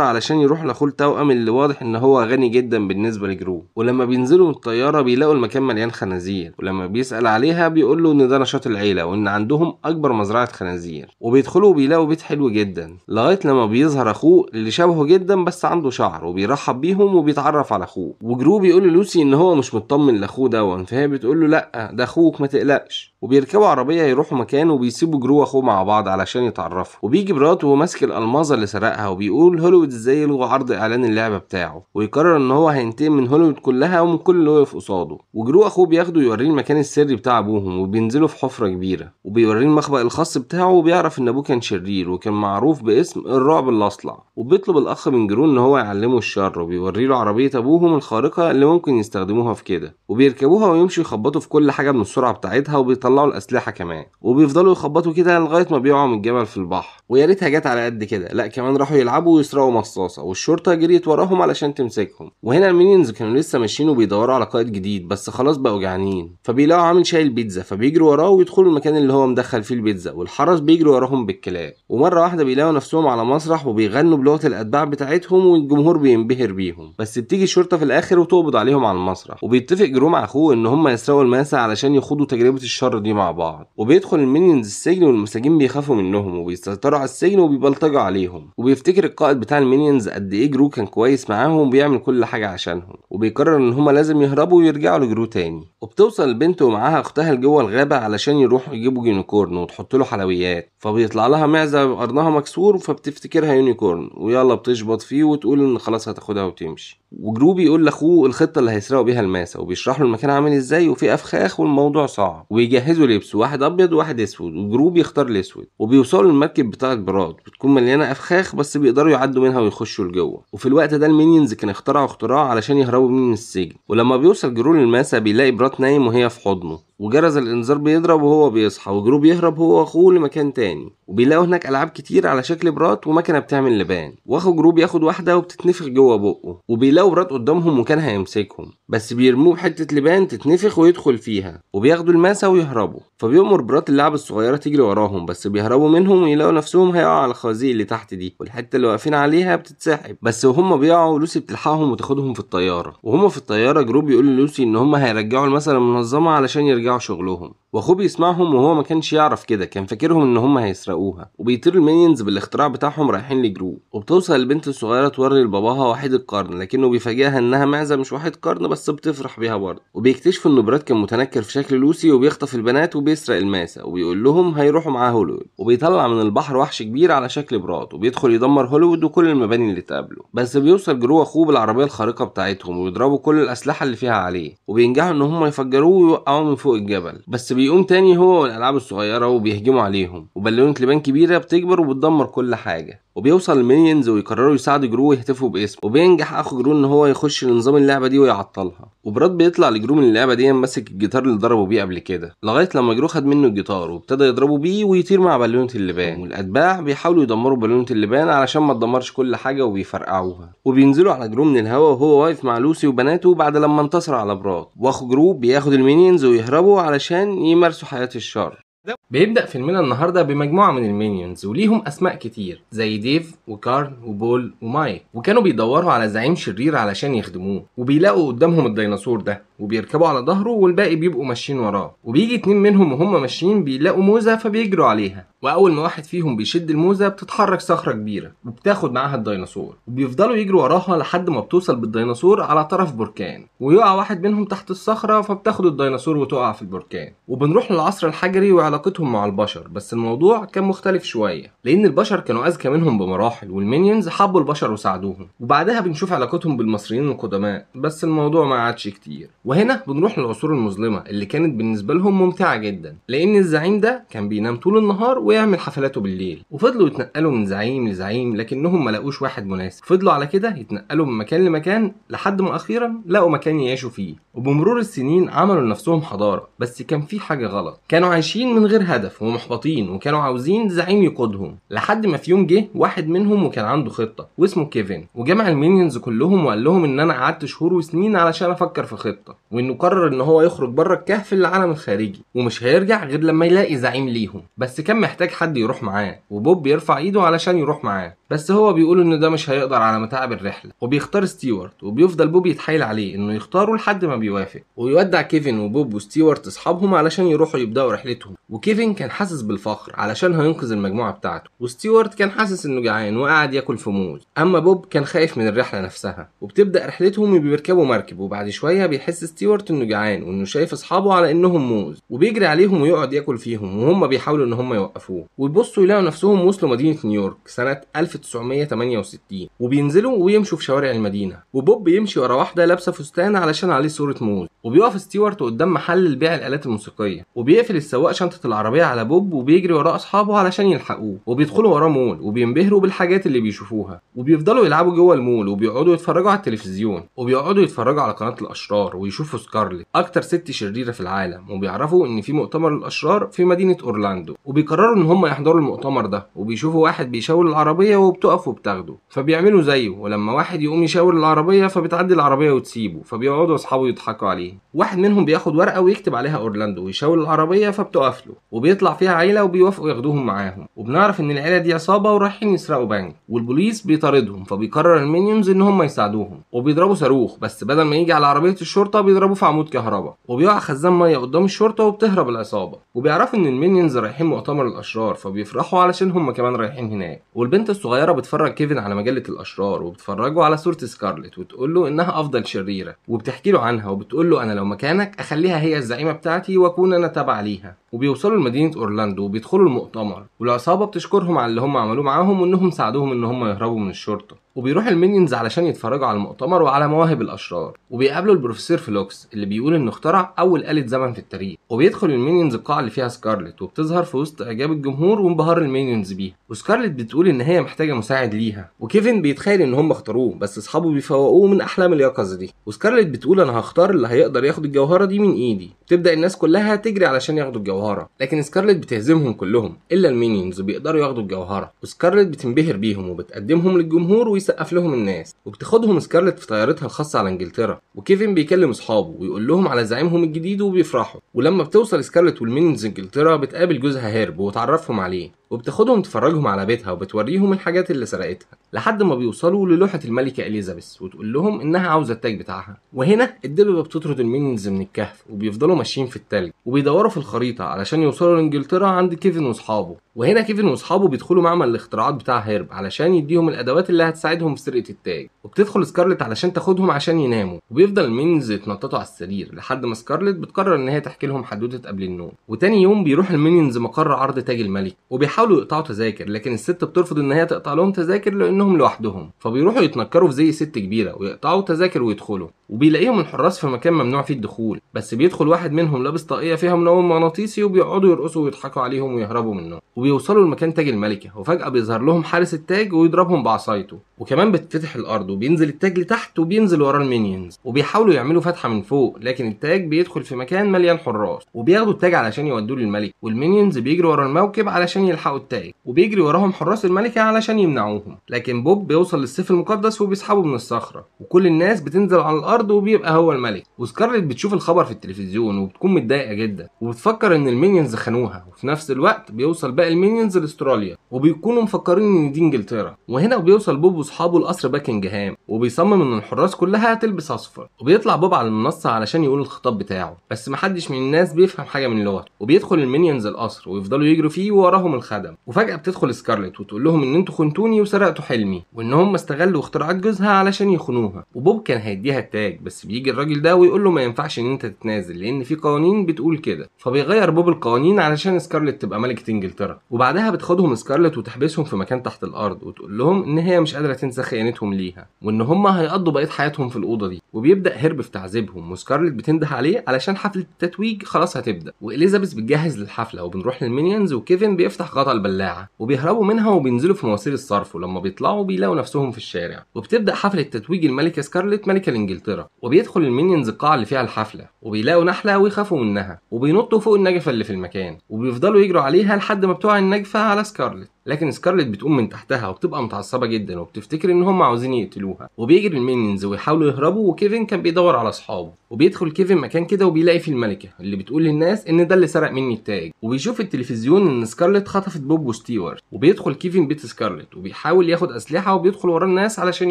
علشان يروح لاخوه التوأم اللي واضح ان هو غني جدا بالنسبه لجرو ولما بينزلوا من الطياره بيلاقوا المكان مليان خنازير ولما بيسال عليها بيقول له ان ده نشاط العيله وان عندهم اكبر مزرعه خنازير وبيدخلوا وبيلاقوا بيت حلو جدا لغايه لما بيظهر اخوه اللي شبهه جدا بس عنده شعر وبيرحب بيهم وبيتعرف على اخوه وجرو بيقول لوسي ان هو مش مطمن لاخوه دون فهي بتقول له لا ده اخوك ما تقلقش وبيركبوا عربيه يروحوا مكان وبيسيبوا جرو واخوه مع بعض علشان يتعرفوا وبيجي براته وماسك ماسك الالمازه اللي سرقها وبيقول هوليوود ازاي يلغوا عرض اعلان اللعبه بتاعه ويقرر ان هو هينتقم من هوليوود كلها ومن كل اللي وقف قصاده وجرو اخوه بياخده يوريه المكان السري بتاع ابوهم وبينزلوا في حفره كبيره وبيوريه المخبأ الخاص بتاعه وبيعرف ان ابوه كان شرير وكان معروف باسم الرعب الاصلع وبيطلب الاخ من جرو ان هو يعلمه الشر وبيوري له عربيه ابوهم الخارقه اللي ممكن يستخدموها في كده وبيركبوها ويمشوا يخبطوا في كل حاجه من السرعه بتاعتها وبيطلعوا الاسلحه كمان وبيفضلوا يخبطوا كده لغايه ما بيقعوا من الجبل في البحر ويا ريتها جت على قد كده لا كمان راحوا يلعبوا ويسرقوا مصاصه والشرطه جريت وراهم وراهم علشان تمسكهم وهنا المينيونز كانوا لسه ماشيين وبيدوروا على قائد جديد بس خلاص بقوا جعانين فبيلاقوا عامل شايل بيتزا فبيجروا وراه ويدخلوا المكان اللي هو مدخل فيه البيتزا والحرس بيجروا وراهم بالكلاب ومره واحده بيلاقوا نفسهم على مسرح وبيغنوا بلغه الاتباع بتاعتهم والجمهور بينبهر بيهم بس بتيجي الشرطه في الاخر وتقبض عليهم على المسرح وبيتفق جرو مع اخوه ان هم يسرقوا الماسه علشان يخوضوا تجربه الشر دي مع بعض وبيدخل المينيونز السجن والمساجين بيخافوا منهم وبيسيطروا على السجن وبيبلطجوا عليهم وبيفتكر القائد بتاع المينيونز قد ايه جرو كان كويس معاهم وبيعمل كل حاجة عشانهم وبيقرر ان هما لازم يهربوا ويرجعوا لجرو تاني وبتوصل البنت ومعاها اختها لجوه الغابة علشان يروحوا يجيبوا يونيكورن وتحط له حلويات فبيطلع لها معزة قرنها مكسور فبتفتكرها يونيكورن ويلا بتشبط فيه وتقول ان خلاص هتاخدها وتمشي وجروب يقول لاخوه الخطه اللي هيسرقوا بيها الماسه وبيشرح له المكان عامل ازاي وفي افخاخ والموضوع صعب وبيجهزوا لبس واحد ابيض وواحد اسود وجروب يختار الاسود وبيوصلوا للمركب بتاع البراد بتكون مليانه افخاخ بس بيقدروا يعدوا منها ويخشوا لجوه وفي الوقت ده المينينز كانوا اخترعوا اختراع علشان يهربوا من السجن ولما بيوصل جرو للماسه بيلاقي براد نايم وهي في حضنه وجرس الانذار بيضرب وهو بيصحى وجرو بيهرب هو واخوه لمكان تاني وبيلاقوا هناك العاب كتير على شكل برات ومكنه بتعمل لبان واخو جرو بياخد واحده وبتتنفخ جوه بقه وبيلاقوا برات قدامهم وكان هيمسكهم بس بيرموه بحته لبان تتنفخ ويدخل فيها وبياخدوا الماسه ويهربوا فبيأمر برات اللعبه الصغيره تجري وراهم بس بيهربوا منهم ويلاقوا نفسهم هيقعوا على الخوازيق اللي تحت دي والحته اللي واقفين عليها بتتسحب بس وهم بيقعوا لوسي بتلحقهم وتاخدهم في الطياره وهم في الطياره جرو بيقول للوسي ان هم هيرجعوا المثل المنظمه علشان يرجع يرجعوا شغلهم واخوه بيسمعهم وهو ما كانش يعرف كده كان فاكرهم ان هم هيسرقوها وبيطير المينيونز بالاختراع بتاعهم رايحين لجرو وبتوصل البنت الصغيره توري لباباها وحيد القرن لكنه بيفاجئها انها معزه مش وحيد قرن بس بتفرح بيها برضه وبيكتشفوا ان براد كان متنكر في شكل لوسي وبيخطف البنات وبيسرق الماسه وبيقول لهم هيروحوا معاه هوليوود وبيطلع من البحر وحش كبير على شكل براد وبيدخل يدمر هوليوود وكل المباني اللي تقابله بس بيوصل جرو اخوه بالعربيه الخارقه بتاعتهم ويضربوا كل الاسلحه اللي فيها عليه وبينجحوا ان هم يفجروه ويوقعوه من فوق فوق الجبل بس بيقوم تاني هو والالعاب الصغيره وبيهجموا عليهم وبالونة لبان كبيره بتكبر وبتدمر كل حاجه وبيوصل المينيونز ويقرروا يساعدوا جرو ويهتفوا باسمه وبينجح اخو جرو ان هو يخش لنظام اللعبه دي ويعطلها وبراد بيطلع لجرو من اللعبه دي ماسك الجيتار اللي ضربه بيه قبل كده لغايه لما جرو خد منه الجيتار وابتدى يضربه بيه ويطير مع بالونه اللبان والاتباع بيحاولوا يدمروا بالونه اللبان علشان ما تدمرش كل حاجه وبيفرقعوها وبينزلوا على جرو من الهوا وهو واقف مع لوسي وبناته بعد لما انتصر على براد واخو جرو بياخد المينيونز ويهربوا علشان يمارسوا حياه الشر بيبدأ فيلمنا النهاردة بمجموعة من المينيونز وليهم أسماء كتير زي ديف وكارن وبول ومايك وكانوا بيدوروا على زعيم شرير علشان يخدموه وبيلاقوا قدامهم الديناصور ده وبيركبوا على ظهره والباقي بيبقوا ماشيين وراه وبيجي اتنين منهم وهم ماشيين بيلاقوا موزه فبيجروا عليها واول ما واحد فيهم بيشد الموزه بتتحرك صخره كبيره وبتاخد معاها الديناصور وبيفضلوا يجروا وراها لحد ما بتوصل بالديناصور على طرف بركان ويقع واحد منهم تحت الصخره فبتاخد الديناصور وتقع في البركان وبنروح للعصر الحجري وعلاقتهم مع البشر بس الموضوع كان مختلف شويه لان البشر كانوا اذكى منهم بمراحل والمينيونز حبوا البشر وساعدوهم وبعدها بنشوف علاقتهم بالمصريين القدماء بس الموضوع ما عادش كتير وهنا بنروح للعصور المظلمة اللي كانت بالنسبة لهم ممتعة جدا لأن الزعيم ده كان بينام طول النهار ويعمل حفلاته بالليل وفضلوا يتنقلوا من زعيم لزعيم لكنهم ما لقوش واحد مناسب فضلوا على كده يتنقلوا من مكان لمكان لحد ما أخيرا لقوا مكان يعيشوا فيه وبمرور السنين عملوا لنفسهم حضارة بس كان في حاجة غلط كانوا عايشين من غير هدف ومحبطين وكانوا عاوزين زعيم يقودهم لحد ما في يوم جه واحد منهم وكان عنده خطة واسمه كيفن وجمع المينيونز كلهم وقال لهم إن أنا قعدت شهور وسنين علشان أفكر في خطة وانه قرر ان هو يخرج بره الكهف للعالم الخارجي ومش هيرجع غير لما يلاقي زعيم ليهم بس كان محتاج حد يروح معاه وبوب بيرفع ايده علشان يروح معاه بس هو بيقول انه ده مش هيقدر على متاعب الرحله وبيختار ستيوارت وبيفضل بوب يتحايل عليه انه يختاره لحد ما بيوافق ويودع كيفن وبوب وستيوارت اصحابهم علشان يروحوا يبداوا رحلتهم وكيفن كان حاسس بالفخر علشان هينقذ المجموعه بتاعته وستيوارت كان حاسس انه جعان وقاعد ياكل في موز اما بوب كان خايف من الرحله نفسها وبتبدا رحلتهم وبيركبوا مركب وبعد شويه بيحس ستيوارت انه جعان وانه شايف اصحابه على انهم موز وبيجري عليهم ويقعد ياكل فيهم وهم بيحاولوا ان هم يوقفوه ويبصوا يلاقوا نفسهم وصلوا مدينه نيويورك سنه 1968 وبينزلوا ويمشوا في شوارع المدينه وبوب يمشي ورا واحده لابسه فستان علشان عليه صوره موز وبيقف ستيوارت قدام محل لبيع الالات الموسيقيه وبيقفل السواق شنطه العربيه على بوب وبيجري وراه اصحابه علشان يلحقوه وبيدخلوا وراه مول وبينبهروا بالحاجات اللي بيشوفوها وبيفضلوا يلعبوا جوه المول وبيقعدوا يتفرجوا على التلفزيون وبيقعدوا يتفرجوا على قناه الاشرار بيشوفوا سكارلت اكتر ست شريره في العالم وبيعرفوا ان في مؤتمر الاشرار في مدينه اورلاندو وبيقرروا ان هم يحضروا المؤتمر ده وبيشوفوا واحد بيشاور العربيه وبتقف وبتاخده فبيعملوا زيه ولما واحد يقوم يشاور العربيه فبتعدي العربيه وتسيبه فبيقعدوا اصحابه يضحكوا عليه واحد منهم بياخد ورقه ويكتب عليها اورلاندو ويشاور العربيه فبتقف له وبيطلع فيها عيله وبيوافقوا ياخدوهم معاهم وبنعرف ان العيله دي عصابه ورايحين يسرقوا بنك والبوليس بيطاردهم فبيقرر المينيونز ان هم يساعدوهم وبيضربوا صاروخ بس بدل ما يجي على عربيه الشرطه بيضربوه في عمود كهرباء وبيقع خزان ميه قدام الشرطه وبتهرب العصابه وبيعرفوا ان المينيونز رايحين مؤتمر الاشرار فبيفرحوا علشان هم كمان رايحين هناك والبنت الصغيره بتفرج كيفن على مجله الاشرار وبتفرجه على صوره سكارلت وتقول له انها افضل شريره وبتحكي له عنها وبتقول له انا لو لو مكانك اخليها هي الزعيمه بتاعتي واكون انا تبع ليها وبيوصلوا لمدينه اورلاندو وبيدخلوا المؤتمر والعصابه بتشكرهم على اللي هم عملوه معاهم وانهم ساعدوهم ان هم يهربوا من الشرطه وبيروح المينيونز علشان يتفرجوا على المؤتمر وعلى مواهب الاشرار وبيقابلوا البروفيسور فلوكس اللي بيقول انه اخترع اول آلة زمن في التاريخ وبيدخل المينيونز القاعه اللي فيها سكارلت وبتظهر في وسط اعجاب الجمهور وانبهار المينيونز بيها وسكارلت بتقول ان هي محتاجه مساعد ليها وكيفن بيتخيل ان هم اختاروه بس اصحابه بيفوقوه من احلام اليقظه دي وسكارلت بتقول انا هختار اللي هيقدر ياخد الجوهره دي من ايدي تبدا الناس كلها تجري علشان ياخدوا الجوهره الجوهره لكن سكارلت بتهزمهم كلهم الا المينيونز بيقدروا ياخدوا الجوهره وسكارلت بتنبهر بيهم وبتقدمهم للجمهور ويسقف لهم الناس وبتاخدهم سكارلت في طيارتها الخاصه على انجلترا وكيفن بيكلم اصحابه ويقول لهم على زعيمهم الجديد وبيفرحوا ولما بتوصل سكارلت والمينيونز انجلترا بتقابل جوزها هيرب وتعرفهم عليه وبتاخدهم تفرجهم على بيتها وبتوريهم الحاجات اللي سرقتها لحد ما بيوصلوا للوحة الملكة إليزابيث وتقول لهم إنها عاوزة التاج بتاعها وهنا الدببة بتطرد المينز من الكهف وبيفضلوا ماشيين في التلج وبيدوروا في الخريطة علشان يوصلوا لإنجلترا عند كيفن وأصحابه وهنا كيفن وأصحابه بيدخلوا معمل الاختراعات بتاع هيرب علشان يديهم الأدوات اللي هتساعدهم في سرقة التاج وبتدخل سكارلت علشان تاخدهم عشان يناموا وبيفضل المينز يتنططوا على السرير لحد ما سكارلت بتقرر إن هي تحكي لهم حدوتة قبل النوم وتاني يوم بيروح المينز مقر عرض تاج الملك وبيحاول بيحاولوا يقطعوا تذاكر لكن الست بترفض ان هي تقطع لهم تذاكر لانهم لوحدهم فبيروحوا يتنكروا في زي ست كبيره ويقطعوا تذاكر ويدخلوا وبيلاقيهم الحراس في مكان ممنوع فيه الدخول بس بيدخل واحد منهم لابس طاقيه فيها منوم مغناطيسي وبيقعدوا يرقصوا ويضحكوا عليهم ويهربوا منهم وبيوصلوا لمكان تاج الملكه وفجاه بيظهر لهم حارس التاج ويضربهم بعصايته وكمان بتفتح الارض وبينزل التاج لتحت وبينزل وراه المينيونز وبيحاولوا يعملوا فتحه من فوق لكن التاج بيدخل في مكان مليان حراس وبياخدوا التاج علشان يودوه للملك والمينيونز بيجروا ورا الموكب علشان يلحقوا التاج وبيجري وراهم حراس الملكه علشان يمنعوهم لكن بوب بيوصل للسيف المقدس وبيسحبه من الصخره وكل الناس بتنزل على الارض برضه بيبقى هو الملك وسكارلت بتشوف الخبر في التلفزيون وبتكون متضايقه جدا وبتفكر ان المينيونز خانوها وفي نفس الوقت بيوصل باقي المينيونز لاستراليا وبيكونوا مفكرين ان دي انجلترا وهنا بيوصل بوب واصحابه لقصر باكنجهام وبيصمم ان الحراس كلها هتلبس اصفر وبيطلع بوب على المنصه علشان يقول الخطاب بتاعه بس محدش من الناس بيفهم حاجه من لغته وبيدخل المينيونز القصر ويفضلوا يجروا فيه ووراهم الخدم وفجاه بتدخل سكارلت وتقول لهم ان انتوا خنتوني وسرقتوا حلمي وان هم استغلوا اختراعات جوزها علشان يخونوها وبوب كان هيديها التاج العلاج بس بيجي الراجل ده ويقول له ما ينفعش ان انت تتنازل لان في قوانين بتقول كده فبيغير بوب القوانين علشان سكارلت تبقى ملكه انجلترا وبعدها بتخدهم سكارلت وتحبسهم في مكان تحت الارض وتقول لهم ان هي مش قادره تنسى خيانتهم ليها وان هم هيقضوا بقيه حياتهم في الاوضه دي وبيبدا هرب في تعذيبهم وسكارلت بتنده عليه علشان حفله التتويج خلاص هتبدا واليزابيث بتجهز للحفله وبنروح للمينيونز وكيفن بيفتح غطا البلاعه وبيهربوا منها وبينزلوا في مواسير الصرف ولما بيطلعوا بيلاقوا نفسهم في الشارع وبتبدا حفله تتويج الملكه سكارلت ملكه متحضره وبيدخل المينيونز القاعه اللي فيها الحفله وبيلاقوا نحله ويخافوا منها وبينطوا فوق النجفه اللي في المكان وبيفضلوا يجروا عليها لحد ما بتوع النجفه على سكارلت لكن سكارلت بتقوم من تحتها وبتبقى متعصبه جدا وبتفتكر ان هم عاوزين يقتلوها وبيجري المينينز ويحاولوا يهربوا وكيفن كان بيدور على اصحابه وبيدخل كيفن مكان كده وبيلاقي فيه الملكه اللي بتقول للناس ان ده اللي سرق مني التاج وبيشوف التلفزيون ان سكارلت خطفت بوب وستيوارت وبيدخل كيفن بيت سكارلت وبيحاول ياخد اسلحه وبيدخل ورا الناس علشان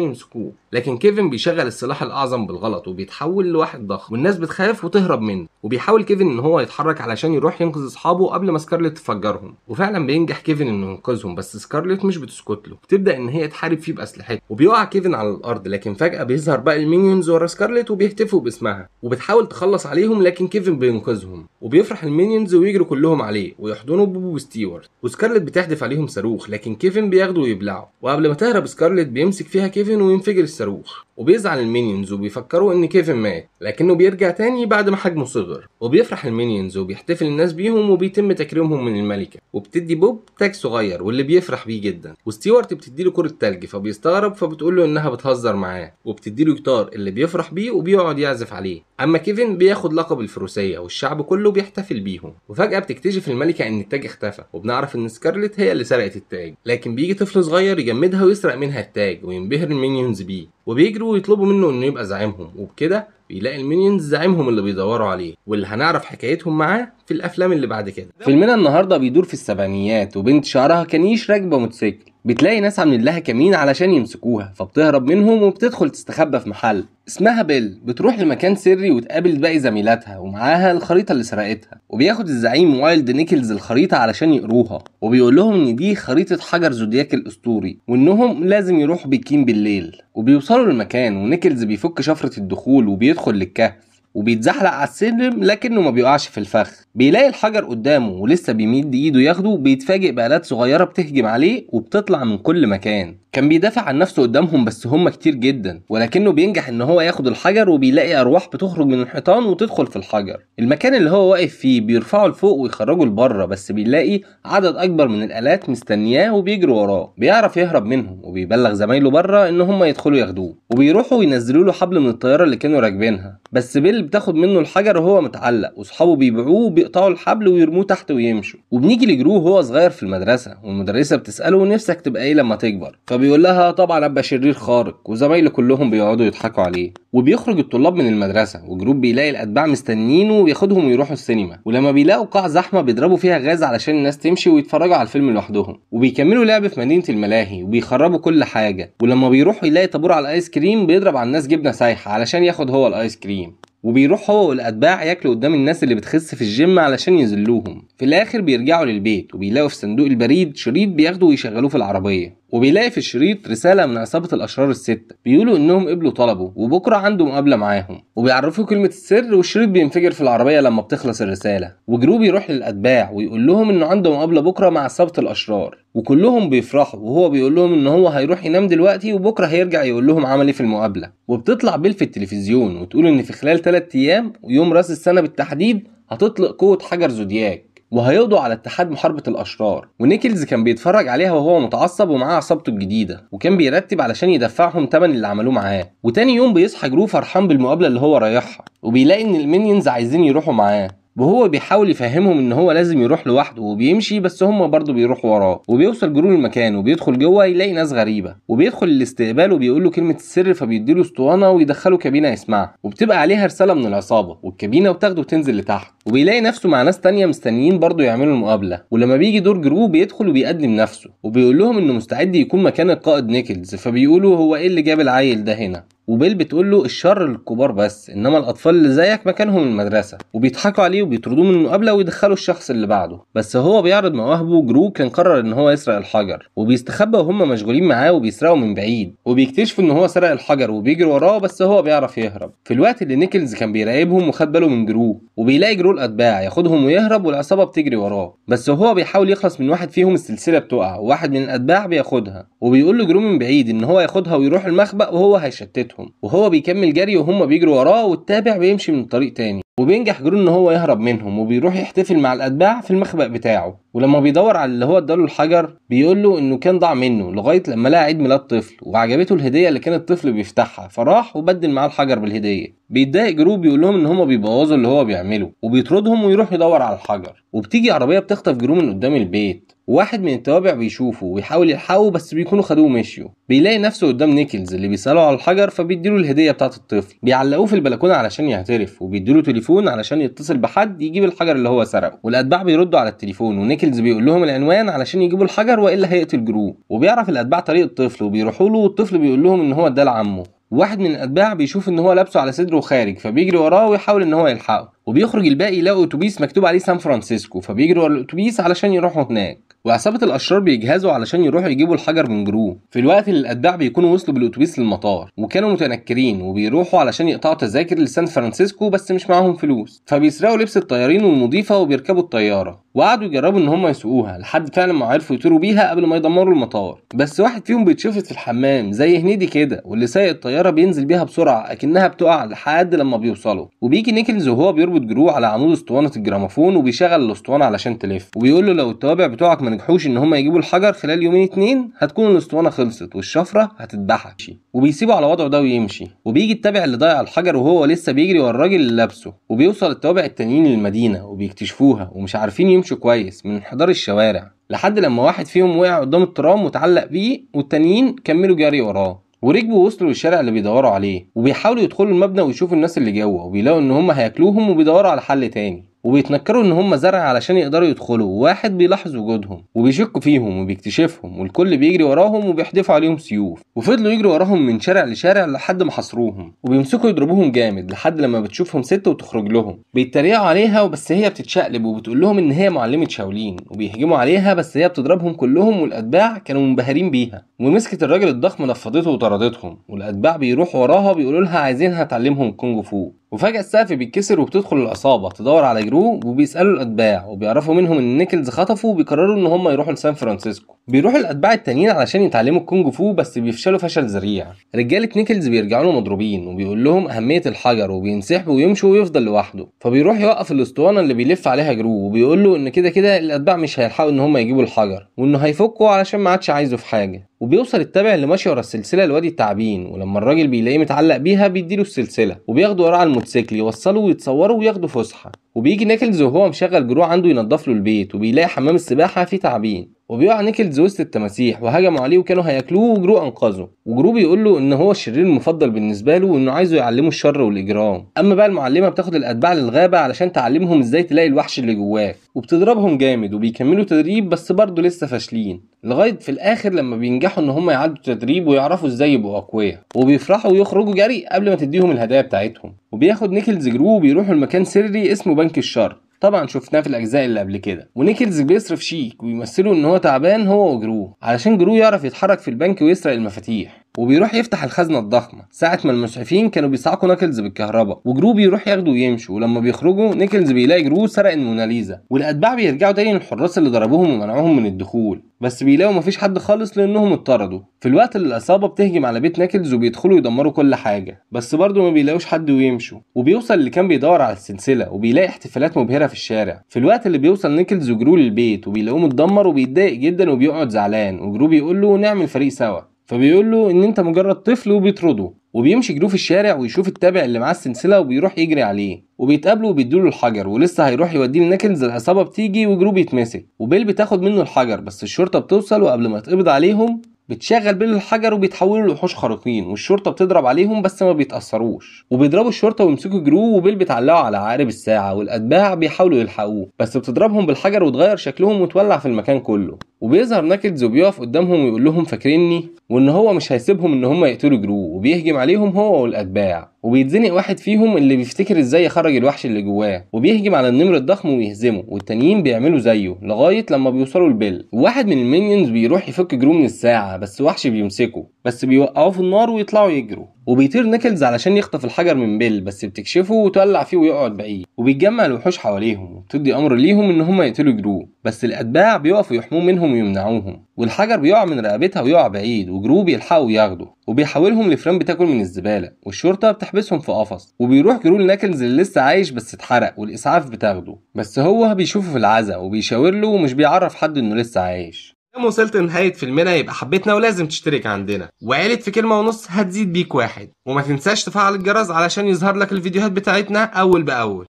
يمسكوه لكن كيفن بيشغل السلاح الاعظم بالغلط وبيتحول لواحد ضخم والناس بتخاف وتهرب منه وبيحاول كيفن ان هو يتحرك علشان يروح ينقذ اصحابه قبل ما سكارلت تفجرهم وفعلا بينجح كيفن انه ينقذه يحبسهم بس سكارلت مش بتسكت له بتبدا ان هي تحارب فيه باسلحتها وبيقع كيفن على الارض لكن فجاه بيظهر بقى المينيونز ورا سكارلت وبيهتفوا باسمها وبتحاول تخلص عليهم لكن كيفن بينقذهم وبيفرح المينيونز ويجروا كلهم عليه ويحضنوا بوبو وستيوارت وسكارلت بتحدف عليهم صاروخ لكن كيفن بياخده ويبلعه وقبل ما تهرب سكارلت بيمسك فيها كيفن وينفجر الصاروخ وبيزعل المينيونز وبيفكروا ان كيفن مات لكنه بيرجع تاني بعد ما حجمه صغر وبيفرح المينيونز وبيحتفل الناس بيهم وبيتم تكريمهم من الملكه وبتدي بوب تاج صغير واللي بيفرح بيه جدا وستيوارت بتديله كرة تلج فبيستغرب فبتقول له انها بتهزر معاه وبتديله جيتار اللي بيفرح بيه وبيقعد يعزف عليه اما كيفن بياخد لقب الفروسية والشعب كله بيحتفل بيهم وفجأة بتكتشف الملكة ان التاج اختفى وبنعرف ان سكارلت هي اللي سرقت التاج لكن بيجي طفل صغير يجمدها ويسرق منها التاج وينبهر المينيونز بيه وبيجروا ويطلبوا منه انه يبقى زعيمهم وبكده بيلاقي المينيونز زعيمهم اللي بيدوروا عليه واللي هنعرف حكايتهم معاه في الافلام اللي بعد كده فيلمنا النهارده بيدور في السبعينيات وبنت شعرها كنيش راكبه موتوسيكل بتلاقي ناس عاملين لها كمين علشان يمسكوها فبتهرب منهم وبتدخل تستخبى في محل اسمها بيل بتروح لمكان سري وتقابل باقي زميلاتها ومعاها الخريطة اللي سرقتها وبياخد الزعيم وايلد نيكلز الخريطة علشان يقروها وبيقول لهم ان دي خريطة حجر زودياك الاسطوري وانهم لازم يروحوا بكين بالليل وبيوصلوا للمكان ونيكلز بيفك شفرة الدخول وبيدخل للكهف وبيتزحلق على السلم لكنه ما بيقعش في الفخ بيلاقي الحجر قدامه ولسه بيمد ايده ياخده بيتفاجئ بآلات صغيرة بتهجم عليه وبتطلع من كل مكان كان بيدافع عن نفسه قدامهم بس هم كتير جدا ولكنه بينجح ان هو ياخد الحجر وبيلاقي ارواح بتخرج من الحيطان وتدخل في الحجر المكان اللي هو واقف فيه بيرفعه لفوق ويخرجه لبره بس بيلاقي عدد اكبر من الالات مستنياه وبيجروا وراه بيعرف يهرب منهم وبيبلغ زمايله بره ان هم يدخلوا ياخدوه وبيروحوا ينزلوا له حبل من الطياره اللي كانوا راكبينها بس بيل بتاخد منه الحجر وهو متعلق واصحابه بيبيعوه وبيقطعوا الحبل ويرموه تحت ويمشوا وبنيجي لجرو وهو صغير في المدرسه والمدرسه بتساله نفسك تبقى ايه لما تكبر فبيقول لها طبعا ابقى شرير خارق وزمايله كلهم بيقعدوا يضحكوا عليه وبيخرج الطلاب من المدرسه وجروب بيلاقي الاتباع مستنينه وياخدهم ويروحوا السينما ولما بيلاقوا قاع زحمه بيضربوا فيها غاز علشان الناس تمشي ويتفرجوا على الفيلم لوحدهم وبيكملوا لعب في مدينه الملاهي وبيخربوا كل حاجه ولما بيروحوا يلاقي طابور على الايس كريم بيضرب على الناس جبنه سايحه علشان ياخد هو الايس كريم وبيروح هو والاتباع ياكلوا قدام الناس اللي بتخس في الجيم علشان يذلوهم في الاخر بيرجعوا للبيت وبيلاقوا في صندوق البريد شريط بياخده ويشغلوه في العربيه وبيلاقي في الشريط رسالة من عصابة الأشرار الستة بيقولوا إنهم قبلوا طلبه وبكرة عنده مقابلة معاهم وبيعرفوا كلمة السر والشريط بينفجر في العربية لما بتخلص الرسالة وجرو بيروح للأتباع ويقول لهم إنه عنده مقابلة بكرة مع عصابة الأشرار وكلهم بيفرحوا وهو بيقول لهم ان هو هيروح ينام دلوقتي وبكره هيرجع يقول لهم عمل ايه في المقابله وبتطلع بيل في التلفزيون وتقول ان في خلال 3 ايام ويوم راس السنه بالتحديد هتطلق قوه حجر زودياك وهيقضوا على اتحاد محاربة الأشرار ونيكلز كان بيتفرج عليها وهو متعصب ومعاه عصابته الجديدة وكان بيرتب علشان يدفعهم تمن اللي عملوه معاه وتاني يوم بيصحى جرو فرحان بالمقابلة اللي هو رايحها وبيلاقي إن المينيونز عايزين يروحوا معاه وهو بيحاول يفهمهم ان هو لازم يروح لوحده وبيمشي بس هم برضه بيروحوا وراه وبيوصل جرون المكان وبيدخل جوه يلاقي ناس غريبه وبيدخل الاستقبال وبيقول له كلمه السر فبيديله اسطوانه ويدخله كابينه يسمعها وبتبقى عليها رساله من العصابه والكابينه وتاخده وتنزل لتحت وبيلاقي نفسه مع ناس تانية مستنيين برضه يعملوا المقابله ولما بيجي دور جرو بيدخل وبيقدم نفسه وبيقول لهم انه مستعد يكون مكان القائد نيكلز فبيقولوا هو ايه اللي جاب العيل ده هنا وبيل بتقول له الشر للكبار بس انما الاطفال اللي زيك مكانهم المدرسه وبيضحكوا عليه وبيطردوه من المقابله ويدخلوا الشخص اللي بعده بس هو بيعرض مواهبه جرو كان قرر ان هو يسرق الحجر وبيستخبى وهم مشغولين معاه وبيسرقوا من بعيد وبيكتشفوا ان هو سرق الحجر وبيجري وراه بس هو بيعرف يهرب في الوقت اللي نيكلز كان بيراقبهم وخد باله من جرو وبيلاقي جرو الاتباع ياخدهم ويهرب والعصابه بتجري وراه بس هو بيحاول يخلص من واحد فيهم السلسله بتقع وواحد من الاتباع بياخدها وبيقول له جرو من بعيد ان هو ياخدها ويروح المخبأ وهو هيشتته بتاعتهم وهو بيكمل جري وهم بيجروا وراه والتابع بيمشي من طريق تاني وبينجح جرو ان هو يهرب منهم وبيروح يحتفل مع الاتباع في المخبأ بتاعه ولما بيدور على اللي هو اداله الحجر بيقول له انه كان ضاع منه لغايه لما لقى عيد ميلاد طفل وعجبته الهديه اللي كان الطفل بيفتحها فراح وبدل معاه الحجر بالهديه بيتضايق جرو بيقول لهم ان هم بيبوظوا اللي هو بيعمله وبيطردهم ويروح يدور على الحجر وبتيجي عربيه بتخطف جرو من قدام البيت واحد من التوابع بيشوفه ويحاول يلحقه بس بيكونوا خدوه ومشيوا بيلاقي نفسه قدام نيكلز اللي بيساله على الحجر فبيديله الهديه بتاعه الطفل بيعلقوه في البلكونه علشان يعترف وبيديله التليفون علشان يتصل بحد يجيب الحجر اللي هو سرقه والاتباع بيردوا على التليفون ونيكلز بيقول لهم العنوان علشان يجيبوا الحجر والا هيقتل جرو وبيعرف الاتباع طريق الطفل وبيروحوا له والطفل بيقول لهم ان هو ده لعمه واحد من الاتباع بيشوف ان هو لابسه على صدره وخارج فبيجري وراه ويحاول ان هو يلحقه وبيخرج الباقي يلاقوا اتوبيس مكتوب عليه سان فرانسيسكو فبيجروا على الاتوبيس علشان يروحوا هناك وعصابة الأشرار بيجهزوا علشان يروحوا يجيبوا الحجر من جروه في الوقت اللي الأتباع بيكونوا وصلوا بالأتوبيس للمطار وكانوا متنكرين وبيروحوا علشان يقطعوا تذاكر لسان فرانسيسكو بس مش معاهم فلوس فبيسرقوا لبس الطيارين والمضيفة وبيركبوا الطيارة وقعدوا يجربوا إن هم يسوقوها لحد فعلا ما عرفوا يطيروا بيها قبل ما يدمروا المطار بس واحد فيهم بيتشفط في الحمام زي هنيدي كده واللي سايق الطيارة بينزل بيها بسرعة أكنها بتقع لحد لما بيوصلوا وبيجي نيكلز وهو بيربط بيربط جرو على عمود اسطوانه الجراموفون وبيشغل الاسطوانه علشان تلف وبيقول له لو التوابع بتوعك ما نجحوش ان هم يجيبوا الحجر خلال يومين اتنين هتكون الاسطوانه خلصت والشفره هتتبحش وبيسيبه على وضعه ده ويمشي وبيجي التابع اللي ضيع الحجر وهو لسه بيجري ورا الراجل اللي لابسه وبيوصل التوابع التانيين للمدينه وبيكتشفوها ومش عارفين يمشوا كويس من انحدار الشوارع لحد لما واحد فيهم وقع قدام الترام وتعلق بيه والتانيين كملوا جري وراه وركبوا وصلوا للشارع اللي بيدوروا عليه وبيحاولوا يدخلوا المبنى ويشوفوا الناس اللي جوه وبيلاقوا ان هم هياكلوهم وبيدوروا على حل تاني وبيتنكروا ان هم زرع علشان يقدروا يدخلوا واحد بيلاحظ وجودهم وبيشكوا فيهم وبيكتشفهم والكل بيجري وراهم وبيحدفوا عليهم سيوف وفضلوا يجري وراهم من شارع لشارع لحد ما حصروهم وبيمسكوا يضربوهم جامد لحد لما بتشوفهم ست وتخرج لهم بيتريقوا عليها وبس هي بتتشقلب وبتقول لهم ان هي معلمه شاولين وبيهجموا عليها بس هي بتضربهم كلهم والاتباع كانوا منبهرين بيها ومسكت الراجل الضخم نفضته وطردتهم والاتباع بيروحوا وراها بيقولوا لها عايزينها تعلمهم كونج فو وفجأة السقف بيتكسر وبتدخل العصابة تدور على جرو وبيسألوا الأتباع وبيعرفوا منهم إن نيكلز خطفه وبيقرروا إن هم يروحوا لسان فرانسيسكو بيروحوا الأتباع التانيين علشان يتعلموا الكونج فو بس بيفشلوا فشل ذريع رجالة نيكلز بيرجعوا له مضروبين وبيقول لهم أهمية الحجر وبينسحبوا ويمشوا ويفضل لوحده فبيروح يوقف الأسطوانة اللي بيلف عليها جرو وبيقول له إن كده كده الأتباع مش هيلحقوا إن هم يجيبوا الحجر وإنه هيفكه علشان ما عادش عايزه في حاجة وبيوصل التابع اللي ماشي ورا السلسله لوادي التعابين ولما الراجل بيلاقيه متعلق بيها بيديله السلسله وبياخده وراه على الموتوسيكل يوصله ويتصوره وياخده فسحه وبيجي ناكلز وهو مشغل جروح عنده ينضف له البيت وبيلاقي حمام السباحه فيه تعابين وبيقع نيكلز وسط التماسيح وهجموا عليه وكانوا هياكلوه وجرو انقذه وجرو بيقول له ان هو الشرير المفضل بالنسبه له وانه عايزه يعلمه الشر والاجرام اما بقى المعلمه بتاخد الاتباع للغابه علشان تعلمهم ازاي تلاقي الوحش اللي جواك وبتضربهم جامد وبيكملوا تدريب بس برضه لسه فاشلين لغايه في الاخر لما بينجحوا ان هم يعدوا التدريب ويعرفوا ازاي يبقوا اقوياء وبيفرحوا ويخرجوا جري قبل ما تديهم الهدايا بتاعتهم وبياخد نيكلز جرو وبيروحوا لمكان سري اسمه بنك الشر طبعا شفناه في الاجزاء اللي قبل كده ونيكلز بيصرف شيك ويمثله ان هو تعبان هو وجرو علشان جرو يعرف يتحرك في البنك ويسرق المفاتيح وبيروح يفتح الخزنه الضخمه ساعه ما المسعفين كانوا بيصعقوا ناكلز بالكهرباء وجرو بيروح ياخده ويمشوا ولما بيخرجوا نيكلز بيلاقي جرو سرق الموناليزا والاتباع بيرجعوا تاني للحراس اللي ضربوهم ومنعوهم من الدخول بس بيلاقوا مفيش حد خالص لانهم اتطردوا في الوقت اللي العصابه بتهجم على بيت ناكلز وبيدخلوا يدمروا كل حاجه بس برضه ما بيلاقوش حد ويمشوا وبيوصل اللي كان بيدور على السلسله وبيلاقي احتفالات مبهره في الشارع في الوقت اللي بيوصل نيكلز وجرو للبيت وبيلاقوه متدمر وبيتضايق جدا وبيقعد زعلان وجرو بيقول له نعمل فريق سوا فبيقول له ان انت مجرد طفل وبيطرده وبيمشي جروه في الشارع ويشوف التابع اللي معاه السلسله وبيروح يجري عليه وبيتقابلوا وبيديله الحجر ولسه هيروح يوديه لناكلز العصابه بتيجي وجروه بيتمسك وبيل بتاخد منه الحجر بس الشرطه بتوصل وقبل ما تقبض عليهم بتشغل بين الحجر وبيتحولوا لوحوش خارقين والشرطه بتضرب عليهم بس ما بيتاثروش وبيضربوا الشرطه ويمسكوا جرو وبيل بيتعلقوا على عقارب الساعه والاتباع بيحاولوا يلحقوه بس بتضربهم بالحجر وتغير شكلهم وتولع في المكان كله وبيظهر ناكلز وبيقف قدامهم ويقول لهم فاكريني وان هو مش هيسيبهم ان هم يقتلوا جرو وبيهجم عليهم هو والاتباع وبيتزنق واحد فيهم اللي بيفتكر ازاي يخرج الوحش اللي جواه وبيهجم على النمر الضخم ويهزمه والتانيين بيعملوا زيه لغايه لما بيوصلوا البل واحد من المينيونز بيروح يفك جروه من الساعه بس وحش بيمسكه بس بيوقعوه في النار ويطلعوا يجروا وبيطير نيكلز علشان يخطف الحجر من بيل بس بتكشفه وتولع فيه ويقعد بعيد وبيتجمع الوحوش حواليهم وبتدي امر ليهم ان هم يقتلوا جرو بس الاتباع بيقفوا يحموه منهم ويمنعوهم والحجر بيقع من رقبتها ويقع بعيد وجرو بيلحقوا ياخده وبيحولهم لفران بتاكل من الزباله والشرطه بتحبسهم في قفص وبيروح جرو لناكلز اللي لسه عايش بس اتحرق والاسعاف بتاخده بس هو بيشوفه في العزاء وبيشاور له ومش بيعرف حد انه لسه عايش لما وصلت لنهاية فيلمنا يبقى حبيتنا ولازم تشترك عندنا وعيلة في كلمة ونص هتزيد بيك واحد وما تنساش تفعل الجرس علشان يظهر لك الفيديوهات بتاعتنا أول بأول